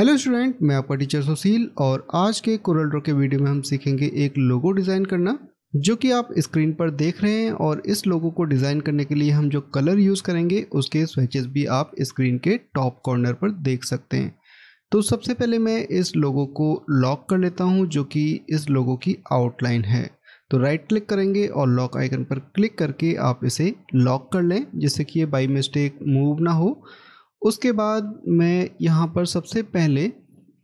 hello student मैं आपका teacher सुशील और आज के कोरल ड्रॉ के वीडियो में हम सीखेंगे एक लोगो डिज़ाइन करना जो कि आप स्क्रीन पर देख रहे हैं और इस लोगो को डिज़ाइन करने के लिए हम जो कलर यूज़ करेंगे उसके स्वेचेस भी आप स्क्रीन के टॉप कॉर्नर पर देख सकते हैं तो सबसे पहले मैं इस लोगो को लॉक कर लेता हूँ जो कि इस लोगो की आउटलाइन है तो राइट क्लिक करेंगे और लॉक आइकन पर क्लिक करके आप इसे लॉक कर लें जिससे कि ये बाई मिस्टेक मूव ना हो उसके बाद मैं यहाँ पर सबसे पहले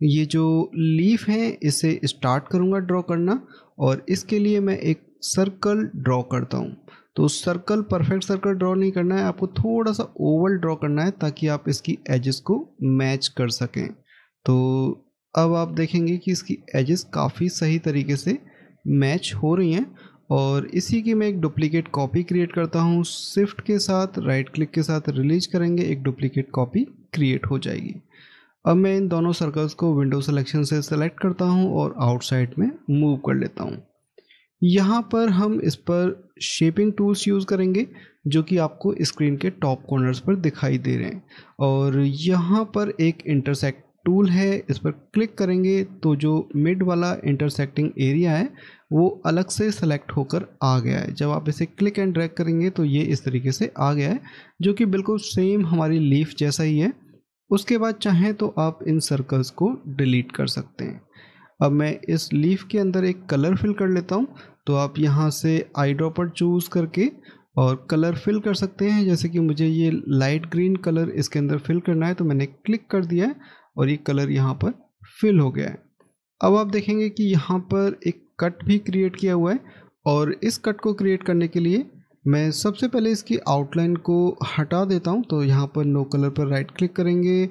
ये जो लीफ है इसे स्टार्ट करूँगा ड्रॉ करना और इसके लिए मैं एक सर्कल ड्रॉ करता हूँ तो सर्कल परफेक्ट सर्कल ड्रॉ नहीं करना है आपको थोड़ा सा ओवल ड्रॉ करना है ताकि आप इसकी एजेस को मैच कर सकें तो अब आप देखेंगे कि इसकी एजेस काफ़ी सही तरीके से मैच हो रही हैं और इसी की मैं एक डुप्लीकेट कॉपी क्रिएट करता हूँ शिफ्ट के साथ राइट क्लिक के साथ रिलीज करेंगे एक डुप्लीकेट कॉपी क्रिएट हो जाएगी अब मैं इन दोनों सर्कल्स को विंडो सिलेक्शन से सेलेक्ट करता हूँ और आउटसाइड में मूव कर लेता हूँ यहाँ पर हम इस पर शेपिंग टूल्स यूज़ करेंगे जो कि आपको स्क्रीन के टॉप कॉर्नर्स पर दिखाई दे रहे हैं और यहाँ पर एक इंटरसेक्ट टूल है इस पर क्लिक करेंगे तो जो मिड वाला इंटरसेक्टिंग एरिया है वो अलग से सेलेक्ट होकर आ गया है जब आप इसे क्लिक एंड ड्रैग करेंगे तो ये इस तरीके से आ गया है जो कि बिल्कुल सेम हमारी लीफ जैसा ही है उसके बाद चाहें तो आप इन सर्कल्स को डिलीट कर सकते हैं अब मैं इस लीफ के अंदर एक कलर फिल कर लेता हूँ तो आप यहाँ से आई ड्रॉपर चूज़ करके और कलर फिल कर सकते हैं जैसे कि मुझे ये लाइट ग्रीन कलर इसके अंदर फिल करना है तो मैंने क्लिक कर दिया है और ये कलर यहाँ पर फिल हो गया है अब आप देखेंगे कि यहाँ पर एक कट भी क्रिएट किया हुआ है और इस कट को क्रिएट करने के लिए मैं सबसे पहले इसकी आउटलाइन को हटा देता हूँ तो यहाँ पर नो कलर पर राइट क्लिक करेंगे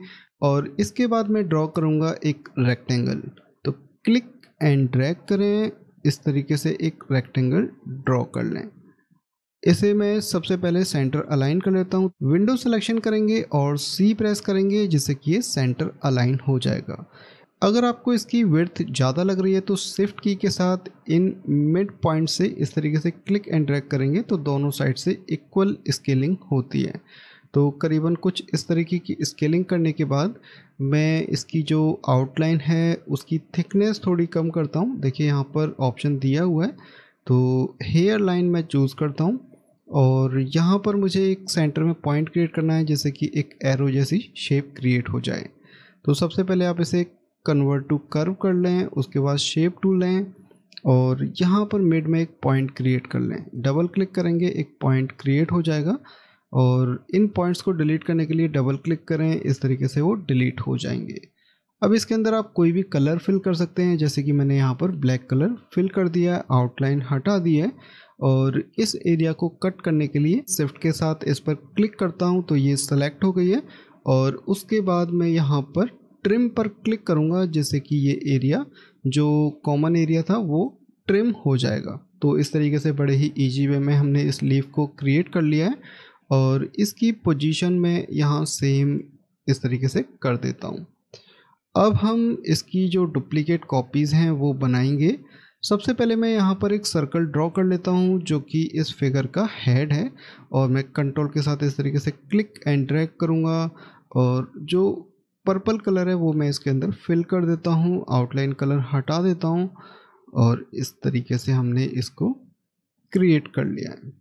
और इसके बाद मैं ड्रॉ करूँगा एक रेक्टेंगल तो क्लिक एंड ड्रैग करें इस तरीके से एक रेक्टेंगल ड्रॉ कर लें इसे मैं सबसे पहले सेंटर अलाइन कर लेता हूँ विंडो सिलेक्शन करेंगे और सी प्रेस करेंगे जिससे कि ये सेंटर अलाइन हो जाएगा अगर आपको इसकी विर्थ ज़्यादा लग रही है तो स्विफ्ट की के साथ इन मिड पॉइंट से इस तरीके से क्लिक एंड ड्रैग करेंगे तो दोनों साइड से इक्वल स्केलिंग होती है तो करीबन कुछ इस तरीके की स्केलिंग करने के बाद मैं इसकी जो आउटलाइन है उसकी थिकनेस थोड़ी कम करता हूँ देखिए यहाँ पर ऑप्शन दिया हुआ है तो हेयर लाइन मैं चूज़ करता हूँ और यहाँ पर मुझे एक सेंटर में पॉइंट क्रिएट करना है जैसे कि एक एरो जैसी शेप क्रिएट हो जाए तो सबसे पहले आप इसे कन्वर्ट टू कर्व कर लें उसके बाद शेप टू लें और यहाँ पर मिड में एक पॉइंट क्रिएट कर लें डबल क्लिक करेंगे एक पॉइंट क्रिएट हो जाएगा और इन पॉइंट्स को डिलीट करने के लिए डबल क्लिक करें इस तरीके से वो डिलीट हो जाएंगे अब इसके अंदर आप कोई भी कलर फिल कर सकते हैं जैसे कि मैंने यहाँ पर ब्लैक कलर फिल कर दिया है आउटलाइन हटा दी है और इस एरिया को कट करने के लिए शिफ्ट के साथ इस पर क्लिक करता हूँ तो ये सेलेक्ट हो गई है और उसके बाद मैं यहाँ पर ट्रिम पर क्लिक करूँगा जैसे कि ये एरिया जो कॉमन एरिया था वो ट्रिम हो जाएगा तो इस तरीके से बड़े ही ईजी वे में हमने इस लीफ को क्रिएट कर लिया है और इसकी पोजीशन में यहाँ सेम इस तरीके से कर देता हूँ अब हम इसकी जो डुप्लीकेट कॉपीज़ हैं वो बनाएंगे सबसे पहले मैं यहाँ पर एक सर्कल ड्रॉ कर लेता हूँ जो कि इस फिगर का हेड है और मैं कंट्रोल के साथ इस तरीके से क्लिक एंड ड्रैग करूँगा और जो पर्पल कलर है वो मैं इसके अंदर फिल कर देता हूँ आउटलाइन कलर हटा देता हूँ और इस तरीके से हमने इसको क्रिएट कर लिया है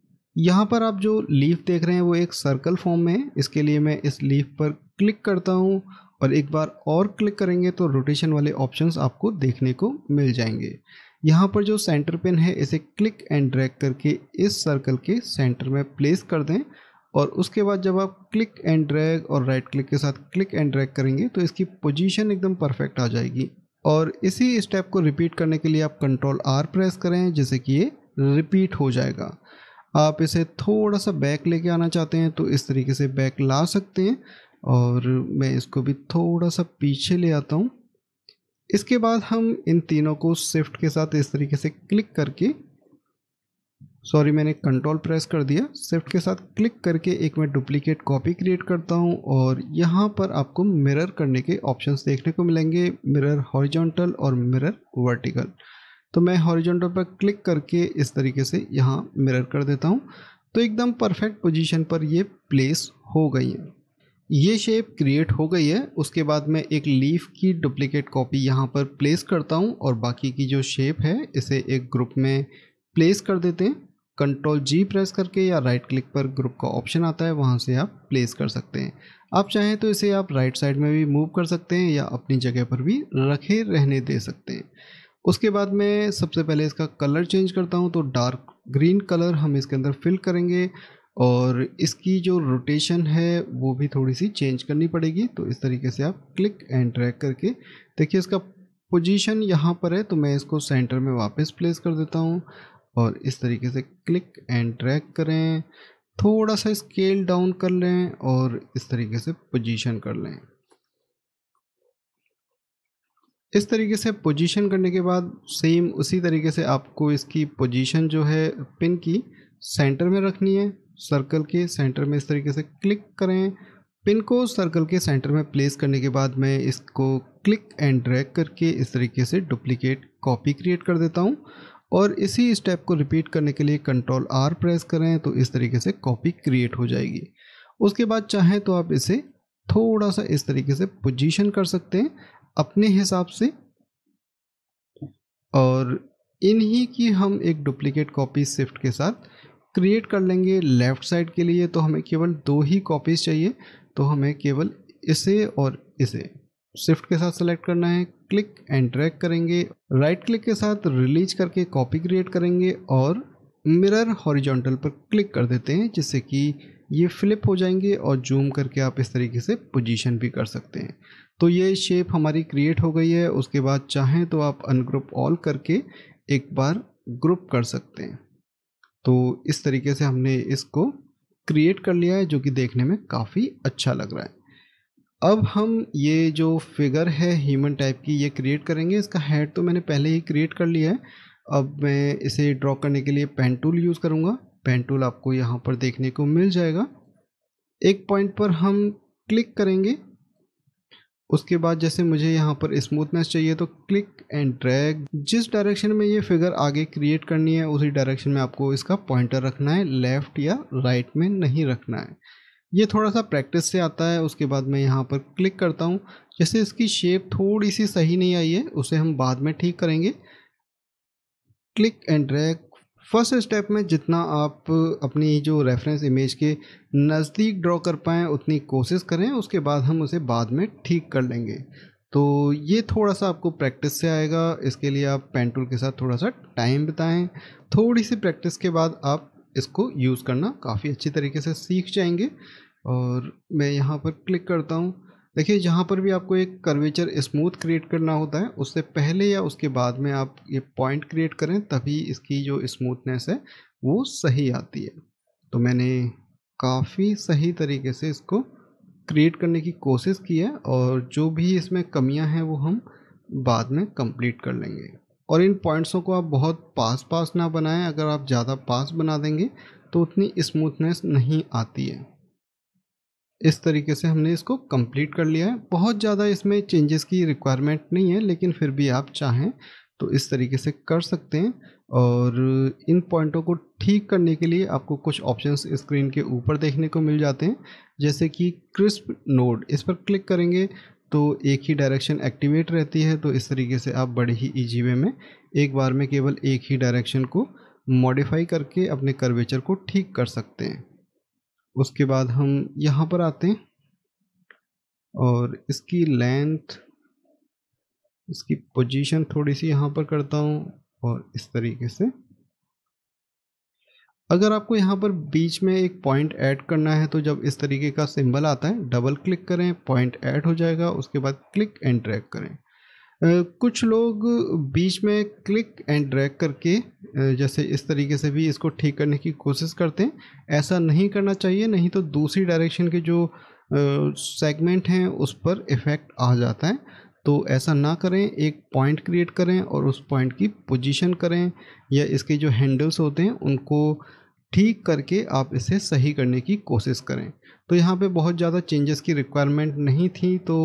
यहाँ पर आप जो लीफ देख रहे हैं वो एक सर्कल फॉर्म में है इसके लिए मैं इस लीफ पर क्लिक करता हूँ और एक बार और क्लिक करेंगे तो रोटेशन वाले ऑप्शंस आपको देखने को मिल जाएंगे यहाँ पर जो सेंटर पिन है इसे क्लिक एंड ड्रैग करके इस सर्कल के सेंटर में प्लेस कर दें और उसके बाद जब आप क्लिक एंड ड्रैग और राइट क्लिक के साथ क्लिक एंड ड्रैग करेंगे तो इसकी पोजीशन एकदम परफेक्ट आ जाएगी और इसी स्टेप को रिपीट करने के लिए आप कंट्रोल आर प्रेस करें जैसे कि ये रिपीट हो जाएगा आप इसे थोड़ा सा बैक लेके आना चाहते हैं तो इस तरीके से बैक ला सकते हैं और मैं इसको भी थोड़ा सा पीछे ले आता हूँ इसके बाद हम इन तीनों को शिफ्ट के साथ इस तरीके से क्लिक करके सॉरी मैंने कंट्रोल प्रेस कर दिया शिफ्ट के साथ क्लिक करके एक मैं डुप्लीकेट कॉपी क्रिएट करता हूं और यहां पर आपको मिरर करने के ऑप्शंस देखने को मिलेंगे मिरर हॉरिजॉन्टल और मिरर वर्टिकल तो मैं हॉरिजॉन्टल पर क्लिक करके इस तरीके से यहाँ मिरर कर देता हूँ तो एकदम परफेक्ट पोजीशन पर ये प्लेस हो गई है ये शेप क्रिएट हो गई है उसके बाद मैं एक लीफ की डुप्लीकेट कॉपी यहाँ पर प्लेस करता हूँ और बाकी की जो शेप है इसे एक ग्रुप में प्लेस कर देते हैं कंट्रोल जी प्रेस करके या राइट क्लिक पर ग्रुप का ऑप्शन आता है वहाँ से आप प्लेस कर सकते हैं आप चाहें तो इसे आप राइट साइड में भी मूव कर सकते हैं या अपनी जगह पर भी रखे रहने दे सकते हैं उसके बाद मैं सबसे पहले इसका कलर चेंज करता हूँ तो डार्क ग्रीन कलर हम इसके अंदर फिल करेंगे और इसकी जो रोटेशन है वो भी थोड़ी सी चेंज करनी पड़ेगी तो इस तरीके से आप क्लिक एंड ड्रैग करके देखिए इसका पोजीशन यहाँ पर है तो मैं इसको सेंटर में वापस प्लेस कर देता हूँ और इस तरीके से क्लिक एंड ड्रैग करें थोड़ा सा स्केल डाउन कर लें और इस तरीके से पोजीशन कर लें इस तरीके से पोजीशन करने के बाद सेम उसी तरीके से आपको इसकी पोजीशन जो है पिन की सेंटर में रखनी है सर्कल के सेंटर में इस तरीके से क्लिक करें पिन को सर्कल के सेंटर में प्लेस करने के बाद मैं इसको क्लिक एंड ड्रैग करके इस तरीके से डुप्लीकेट कॉपी क्रिएट कर देता हूँ और इसी स्टेप को रिपीट करने के लिए कंट्रोल आर प्रेस करें तो इस तरीके से कॉपी क्रिएट हो जाएगी उसके बाद चाहें तो आप इसे थोड़ा सा इस तरीके से पोजीशन कर सकते हैं अपने हिसाब से और इन्हीं की हम एक डुप्लीकेट कॉपी शिफ्ट के साथ क्रिएट कर लेंगे लेफ़्ट साइड के लिए तो हमें केवल दो ही कॉपीज़ चाहिए तो हमें केवल इसे और इसे शिफ्ट के साथ सेलेक्ट करना है क्लिक एंड ट्रैक करेंगे राइट right क्लिक के साथ रिलीज करके कॉपी क्रिएट करेंगे और मिरर हॉरिजॉन्टल पर क्लिक कर देते हैं जिससे कि ये फ्लिप हो जाएंगे और जूम करके आप इस तरीके से पोजीशन भी कर सकते हैं तो ये शेप हमारी क्रिएट हो गई है उसके बाद चाहें तो आप अनग्रुप ऑल करके एक बार ग्रुप कर सकते हैं तो इस तरीके से हमने इसको क्रिएट कर लिया है जो कि देखने में काफ़ी अच्छा लग रहा है अब हम ये जो फिगर है ह्यूमन टाइप की ये क्रिएट करेंगे इसका हेड तो मैंने पहले ही क्रिएट कर लिया है अब मैं इसे ड्रॉ करने के लिए पेन टूल यूज़ करूँगा पेन टूल आपको यहाँ पर देखने को मिल जाएगा एक पॉइंट पर हम क्लिक करेंगे उसके बाद जैसे मुझे यहाँ पर स्मूथनेस चाहिए तो क्लिक एंड ड्रैग जिस डायरेक्शन में ये फिगर आगे क्रिएट करनी है उसी डायरेक्शन में आपको इसका पॉइंटर रखना है लेफ़्ट या राइट right में नहीं रखना है ये थोड़ा सा प्रैक्टिस से आता है उसके बाद मैं यहाँ पर क्लिक करता हूँ जैसे इसकी शेप थोड़ी सी सही नहीं आई है उसे हम बाद में ठीक करेंगे click and drag first step में जितना आप अपनी जो रेफरेंस इमेज के नज़दीक ड्रॉ कर पाएँ उतनी कोशिश करें उसके बाद हम उसे बाद में ठीक कर लेंगे तो ये थोड़ा सा आपको प्रैक्टिस से आएगा इसके लिए आप पेन टूल के साथ थोड़ा सा टाइम बिताएं थोड़ी सी प्रैक्टिस के बाद आप इसको यूज़ करना काफ़ी अच्छी तरीके से सीख जाएंगे और मैं यहाँ पर क्लिक करता हूँ देखिए जहाँ पर भी आपको एक कर्वेचर स्मूथ क्रिएट करना होता है उससे पहले या उसके बाद में आप ये पॉइंट क्रिएट करें तभी इसकी जो स्मूथनेस है वो सही आती है तो मैंने काफ़ी सही तरीके से इसको क्रिएट करने की कोशिश की है और जो भी इसमें कमियां हैं वो हम बाद में कंप्लीट कर लेंगे और इन पॉइंट्सों को आप बहुत पास पास ना बनाएं अगर आप ज़्यादा पास बना देंगे तो उतनी स्मूथनेस नहीं आती है इस तरीके से हमने इसको कंप्लीट कर लिया है बहुत ज़्यादा इसमें चेंजेस की रिक्वायरमेंट नहीं है लेकिन फिर भी आप चाहें तो इस तरीके से कर सकते हैं और इन पॉइंटों को ठीक करने के लिए आपको कुछ ऑप्शंस स्क्रीन के ऊपर देखने को मिल जाते हैं जैसे कि क्रिस्प नोड इस पर क्लिक करेंगे तो एक ही डायरेक्शन एक्टिवेट रहती है तो इस तरीके से आप बड़े ही ईजी वे में एक बार में केवल एक ही डायरेक्शन को मॉडिफाई करके अपने कर्वेचर को ठीक कर सकते हैं उसके बाद हम यहाँ पर आते हैं और इसकी लेंथ इसकी पोजीशन थोड़ी सी यहाँ पर करता हूँ और इस तरीके से अगर आपको यहाँ पर बीच में एक पॉइंट ऐड करना है तो जब इस तरीके का सिंबल आता है डबल क्लिक करें पॉइंट ऐड हो जाएगा उसके बाद क्लिक एंड ड्रैग करें कुछ लोग बीच में क्लिक एंड ड्रैग करके जैसे इस तरीके से भी इसको ठीक करने की कोशिश करते हैं ऐसा नहीं करना चाहिए नहीं तो दूसरी डायरेक्शन के जो सेगमेंट हैं उस पर इफ़ेक्ट आ जाता है तो ऐसा ना करें एक पॉइंट क्रिएट करें और उस पॉइंट की पोजीशन करें या इसके जो हैंडल्स होते हैं उनको ठीक करके आप इसे सही करने की कोशिश करें तो यहाँ पे बहुत ज़्यादा चेंजेस की रिक्वायरमेंट नहीं थी तो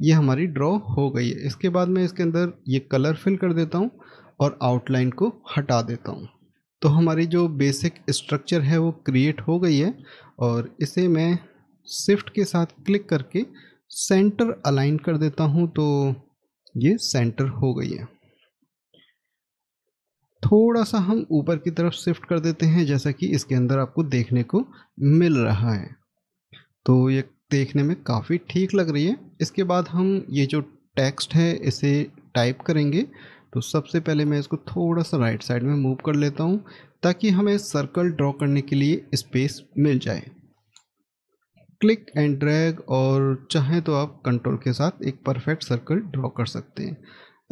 ये हमारी ड्रॉ हो गई है इसके बाद मैं इसके अंदर ये कलर फिल कर देता हूँ और आउटलाइन को हटा देता हूँ तो हमारी जो बेसिक स्ट्रक्चर है वो क्रिएट हो गई है और इसे मैं शिफ्ट के साथ क्लिक करके सेंटर अलाइन कर देता हूँ तो ये सेंटर हो गई है थोड़ा सा हम ऊपर की तरफ शिफ्ट कर देते हैं जैसा कि इसके अंदर आपको देखने को मिल रहा है तो ये देखने में काफ़ी ठीक लग रही है इसके बाद हम ये जो टेक्स्ट है इसे टाइप करेंगे तो सबसे पहले मैं इसको थोड़ा सा राइट साइड में मूव कर लेता हूँ ताकि हमें सर्कल ड्रॉ करने के लिए स्पेस मिल जाए क्लिक एंड ड्रैग और चाहे तो आप कंट्रोल के साथ एक परफेक्ट सर्कल ड्रॉ कर सकते हैं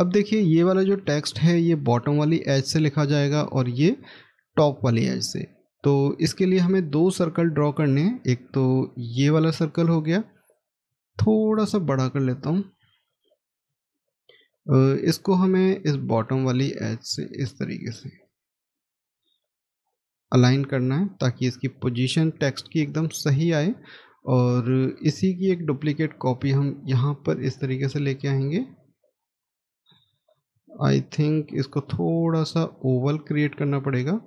अब देखिए ये वाला जो टेक्स्ट है ये बॉटम वाली एज से लिखा जाएगा और ये टॉप वाली एज से तो इसके लिए हमें दो सर्कल ड्रॉ करने हैं एक तो ये वाला सर्कल हो गया थोड़ा सा बड़ा कर लेता हूँ इसको हमें इस बॉटम वाली एज से इस तरीके से अलाइन करना है ताकि इसकी पोजीशन टेक्स्ट की एकदम सही आए और इसी की एक डुप्लीकेट कॉपी हम यहाँ पर इस तरीके से लेके आएंगे आई थिंक इसको थोड़ा सा ओवल क्रिएट करना पड़ेगा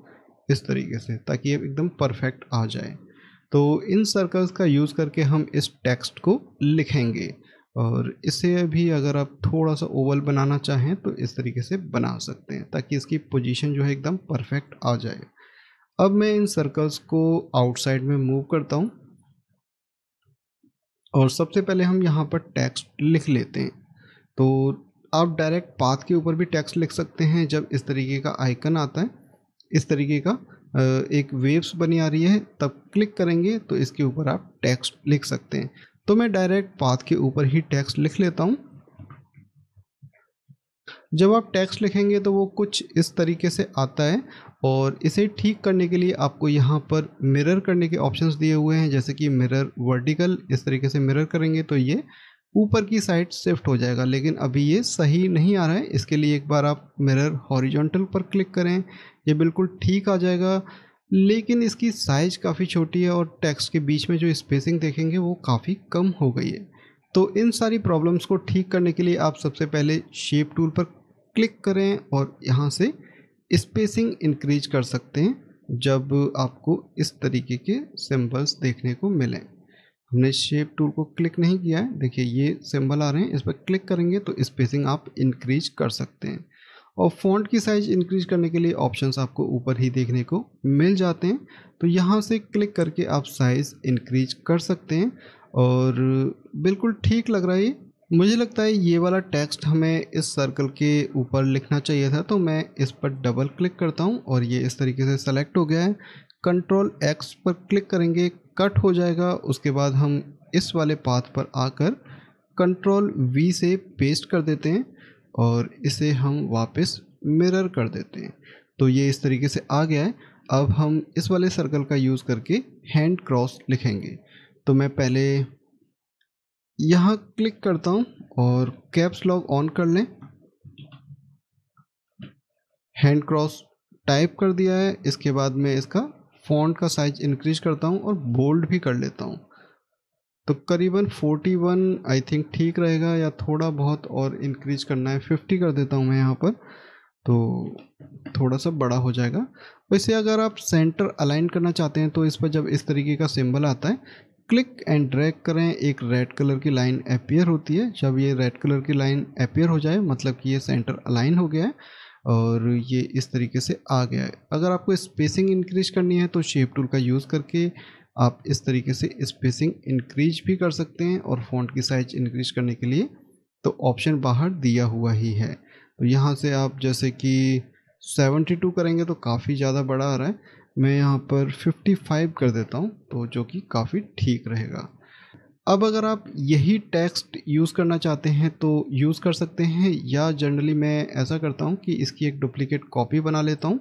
इस तरीके से ताकि ये एकदम परफेक्ट आ जाए तो इन सर्कल्स का यूज़ करके हम इस टेक्स्ट को लिखेंगे और इसे भी अगर आप थोड़ा सा ओवल बनाना चाहें तो इस तरीके से बना सकते हैं ताकि इसकी पोजीशन जो है एकदम परफेक्ट आ जाए अब मैं इन सर्कल्स को आउटसाइड में मूव करता हूँ और सबसे पहले हम यहाँ पर टेक्स्ट लिख लेते हैं तो आप डायरेक्ट पाथ के ऊपर भी टेक्स्ट लिख सकते हैं जब इस तरीके का आइकन आता है इस तरीके का एक वेव्स बनी आ रही है तब क्लिक करेंगे तो इसके ऊपर आप टेक्स्ट लिख सकते हैं तो मैं डायरेक्ट पाथ के ऊपर ही टेक्स्ट लिख लेता हूं जब आप टेक्स्ट लिखेंगे तो वो कुछ इस तरीके से आता है और इसे ठीक करने के लिए आपको यहाँ पर मिरर करने के ऑप्शंस दिए हुए हैं जैसे कि मिरर वर्टिकल इस तरीके से मिरर करेंगे तो ये ऊपर की साइड शिफ्ट हो जाएगा लेकिन अभी ये सही नहीं आ रहा है इसके लिए एक बार आप मिरर हॉरिजॉन्टल पर क्लिक करें ये बिल्कुल ठीक आ जाएगा लेकिन इसकी साइज़ काफ़ी छोटी है और टेक्स्ट के बीच में जो स्पेसिंग देखेंगे वो काफ़ी कम हो गई है तो इन सारी प्रॉब्लम्स को ठीक करने के लिए आप सबसे पहले शेप टूल पर क्लिक करें और यहाँ से स्पेसिंग इंक्रीज कर सकते हैं जब आपको इस तरीके के सिंबल्स देखने को मिलें हमने शेप टूल को क्लिक नहीं किया है देखिए ये सिंबल आ रहे हैं इस पर क्लिक करेंगे तो स्पेसिंग आप इंक्रीज कर सकते हैं और फॉन्ट की साइज इंक्रीज करने के लिए ऑप्शंस आपको ऊपर ही देखने को मिल जाते हैं तो यहाँ से क्लिक करके आप साइज़ इंक्रीज कर सकते हैं और बिल्कुल ठीक लग रहा है मुझे लगता है ये वाला टेक्स्ट हमें इस सर्कल के ऊपर लिखना चाहिए था तो मैं इस पर डबल क्लिक करता हूँ और ये इस तरीके से सेलेक्ट हो गया है कंट्रोल एक्स पर क्लिक करेंगे कट हो जाएगा उसके बाद हम इस वाले पाथ पर आकर कंट्रोल वी से पेस्ट कर देते हैं और इसे हम वापस मिरर कर देते हैं तो ये इस तरीके से आ गया है अब हम इस वाले सर्कल का यूज़ करके हैंड क्रॉस लिखेंगे तो मैं पहले यहाँ क्लिक करता हूँ और कैप्स लॉग ऑन कर लें हैंड क्रॉस टाइप कर दिया है इसके बाद मैं इसका फ़ॉन्ट का साइज इंक्रीज करता हूँ और बोल्ड भी कर लेता हूँ तो करीबन 41 आई थिंक ठीक रहेगा या थोड़ा बहुत और इंक्रीज करना है 50 कर देता हूँ मैं यहाँ पर तो थोड़ा सा बड़ा हो जाएगा वैसे अगर आप सेंटर अलाइन करना चाहते हैं तो इस पर जब इस तरीके का सिंबल आता है क्लिक एंड ड्रैग करें एक रेड कलर की लाइन अपेयर होती है जब ये रेड कलर की लाइन अपेयर हो जाए मतलब कि ये सेंटर अलाइन हो गया है और ये इस तरीके से आ गया है अगर आपको स्पेसिंग इंक्रीज करनी है तो शेप टूल का यूज़ करके आप इस तरीके से स्पेसिंग इंक्रीज भी कर सकते हैं और फॉन्ट की साइज इंक्रीज करने के लिए तो ऑप्शन बाहर दिया हुआ ही है तो यहाँ से आप जैसे कि 72 करेंगे तो काफ़ी ज़्यादा बड़ा आ रहा है मैं यहाँ पर 55 कर देता हूँ तो जो कि काफ़ी ठीक रहेगा अब अगर आप यही टेक्स्ट यूज़ करना चाहते हैं तो यूज़ कर सकते हैं या जनरली मैं ऐसा करता हूँ कि इसकी एक डुप्लीकेट कॉपी बना लेता हूँ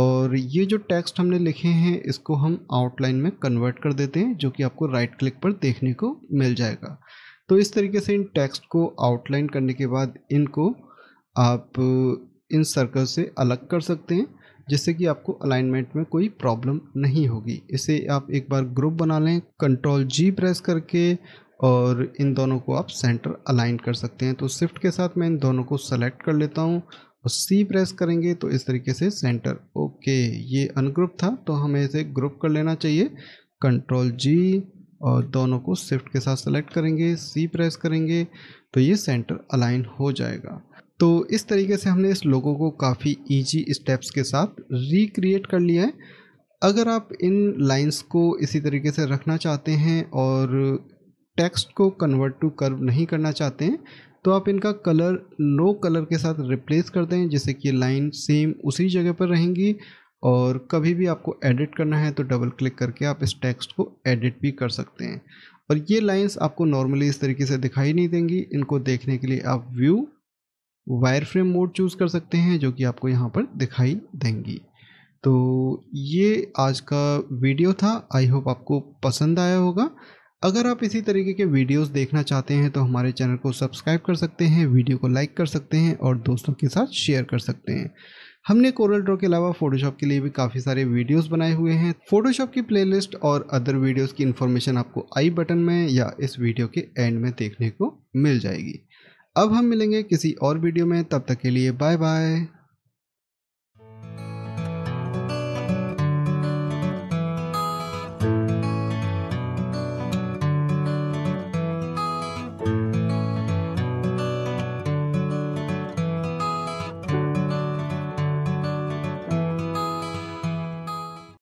और ये जो टेक्स्ट हमने लिखे हैं इसको हम आउटलाइन में कन्वर्ट कर देते हैं जो कि आपको राइट क्लिक पर देखने को मिल जाएगा तो इस तरीके से इन टेक्स्ट को आउटलाइन करने के बाद इनको आप इन सर्कल से अलग कर सकते हैं जिससे कि आपको अलाइनमेंट में कोई प्रॉब्लम नहीं होगी इसे आप एक बार ग्रुप बना लें कंट्रोल जी प्रेस करके और इन दोनों को आप सेंटर अलाइन कर सकते हैं तो शिफ्ट के साथ मैं इन दोनों को सेलेक्ट कर लेता हूँ और सी प्रेस करेंगे तो इस तरीके से सेंटर ओके ये अनग्रुप था तो हमें इसे ग्रुप कर लेना चाहिए कंट्रोल जी और दोनों को शिफ्ट के साथ सेलेक्ट करेंगे सी प्रेस करेंगे तो ये सेंटर अलाइन हो जाएगा तो इस तरीके से हमने इस लोगो को काफ़ी इजी स्टेप्स के साथ रिक्रिएट कर लिया है अगर आप इन लाइंस को इसी तरीके से रखना चाहते हैं और टेक्स्ट को कन्वर्ट टू कर्व नहीं करना चाहते हैं तो आप इनका कलर नो कलर के साथ रिप्लेस कर दें जिससे कि लाइन सेम उसी जगह पर रहेंगी और कभी भी आपको एडिट करना है तो डबल क्लिक करके आप इस टेक्स्ट को एडिट भी कर सकते हैं और ये लाइंस आपको नॉर्मली इस तरीके से दिखाई नहीं देंगी इनको देखने के लिए आप view wireframe mode choose कर सकते हैं जो कि आपको यहाँ पर दिखाई देंगी तो ये आज का वीडियो था आई होप आपको पसंद आया होगा अगर आप इसी तरीके के वीडियोस देखना चाहते हैं तो हमारे चैनल को सब्सक्राइब कर सकते हैं वीडियो को लाइक कर सकते हैं और दोस्तों के साथ शेयर कर सकते हैं हमने कोरल ड्रॉ के अलावा फोटोशॉप के लिए भी काफ़ी सारे वीडियोस बनाए हुए हैं फोटोशॉप की प्लेलिस्ट और अदर वीडियोस की इन्फॉर्मेशन आपको आई बटन में या इस वीडियो के एंड में देखने को मिल जाएगी अब हम मिलेंगे किसी और वीडियो में तब तक के लिए बाय बाय